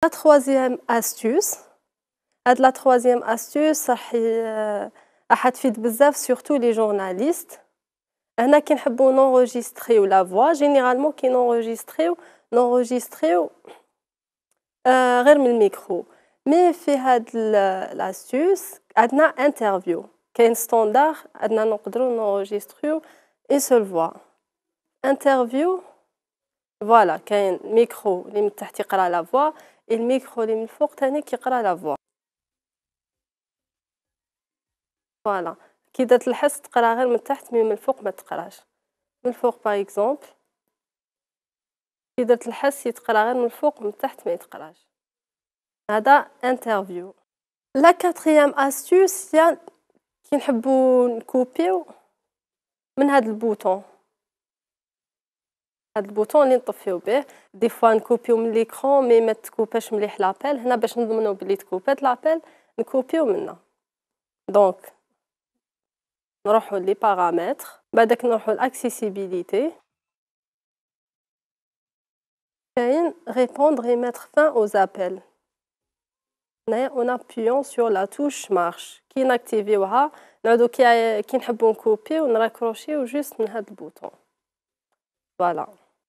La troisième astuce, la troisième astuce, c'est euh, que surtout les journalistes. Un a qui enregistrer la voix, généralement qui enregistrer ou euh, le micro. Mais fait had l'astuce, adna interview, qui est un standard, adna enregistrer une seule voix. Interview, voilà, qui est un micro, limite à la voix. الميكرو اللي من الفوق تاني كيقرا لا فوا فوالا كي درت الحس تقرا غير من تحت مي من الفوق ما تقراش من الفوق باغ اكزومبل كي درت الحس يتقرا غير من الفوق من تحت ما يتقراش هذا انترفيو لا كاتريام استوس هي كي نحبو نكوبيو من هاد البوطون هاد البوطون اللي نطفيو به دي فوا نكوبيو من ليكرون مي ما تكوباش مليح لابيل هنا باش نضمنو بلي تكوبات لابيل نكوبيو منها دونك نروحو لي باغامتر بعدك نروحو لاكسيسيبيليتي كاين répondre et mettre fin aux appels هنايا اون ابيون سور لا توش مارش كي ناكتيفيوها نعودو كي كي نحبو نكوبيو نراكروشيو جوست من هاد البوطون فوالا